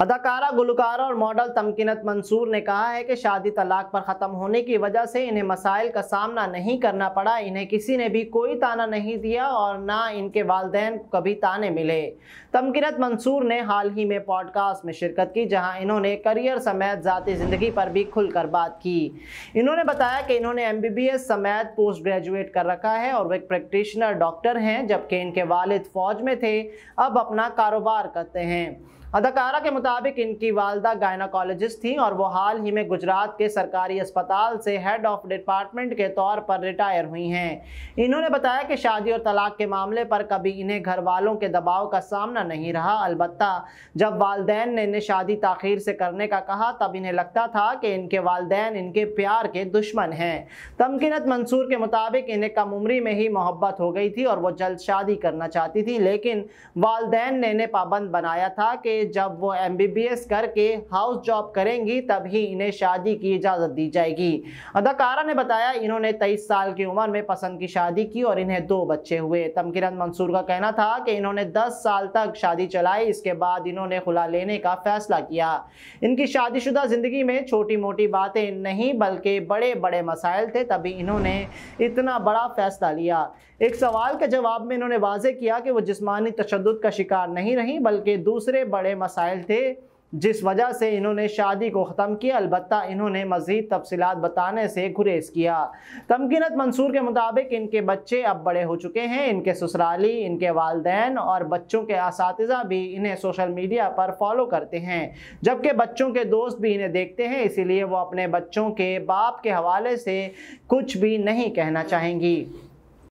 अदाकारा गुलकारा और मॉडल तमकिनत मंसूर ने कहा है कि शादी तलाक पर ख़त्म होने की वजह से इन्हें मसाइल का सामना नहीं करना पड़ा इन्हें किसी ने भी कोई ताना नहीं दिया और ना इनके वालदेन कभी ताने मिले तमकिनत मंसूर ने हाल ही में पॉडकास्ट में शिरकत की जहां इन्होंने करियर समेत ज़ाती ज़िंदगी पर भी खुलकर बात की इन्होंने बताया कि इन्होंने एम बी बी एस समेत पोस्ट ग्रेजुएट कर रखा है और वे प्रैक्टिशनर डॉक्टर हैं जबकि इनके वालद फ़ौज में थे अब अपना कारोबार करते हैं अदाकारा के मुताबिक इनकी वालदा गायनाकोलॉजिस्ट थी और वो हाल ही में गुजरात के सरकारी अस्पताल से हेड ऑफ डिपार्टमेंट के तौर पर रिटायर हुई हैं इन्होंने बताया कि शादी और तलाक के मामले पर कभी इन्हें घर वालों के दबाव का सामना नहीं रहा अलबत् जब वालदेन ने इन्हें शादी तखीर से करने का कहा तब इन्हें लगता था कि इनके वालदेन इनके प्यार के दुश्मन हैं तमकिनत मंसूर के मुताबिक इन्हें कम उम्री में ही मोहब्बत हो गई थी और वो जल्द शादी करना चाहती थी लेकिन वालदेन ने इन्हें पाबंद बनाया था कि जब वो एम करके हाउस जॉब करेंगी तभी इन्हें शादी की इजाज़त दी जाएगी अदाकारा ने बताया इन्होंने तेईस साल की उम्र में पसंद की शादी की और इन्हें दो बच्चे हुए तमकिरन मंसूर का कहना था कि इन्होंने दस साल तक शादी चलाई इसके बाद इन्होंने खुला लेने का फैसला किया इनकी शादीशुदा ज़िंदगी में छोटी मोटी बातें नहीं बल्कि बड़े बड़े मसाइल थे तभी इन्होंने इतना बड़ा फैसला लिया एक सवाल के जवाब में इन्होंने वाजे किया कि वो जिसमानी तशद का शिकार नहीं रहीं बल्कि दूसरे बड़े बड़े मसाइल थे जिस वजह से इन्होंने शादी को ख़त्म किया अलबत् इन्होंने मज़ीद तफसीत बताने से गुरेज किया तमकिनत मंसूर के मुताबिक इनके बच्चे अब बड़े हो चुके हैं इनके ससुराली इनके वालदेन और बच्चों के इस भी इन्हें सोशल मीडिया पर फॉलो करते हैं जबकि बच्चों के दोस्त भी इन्हें देखते हैं इसीलिए वो अपने बच्चों के बाप के हवाले से कुछ भी नहीं कहना चाहेंगी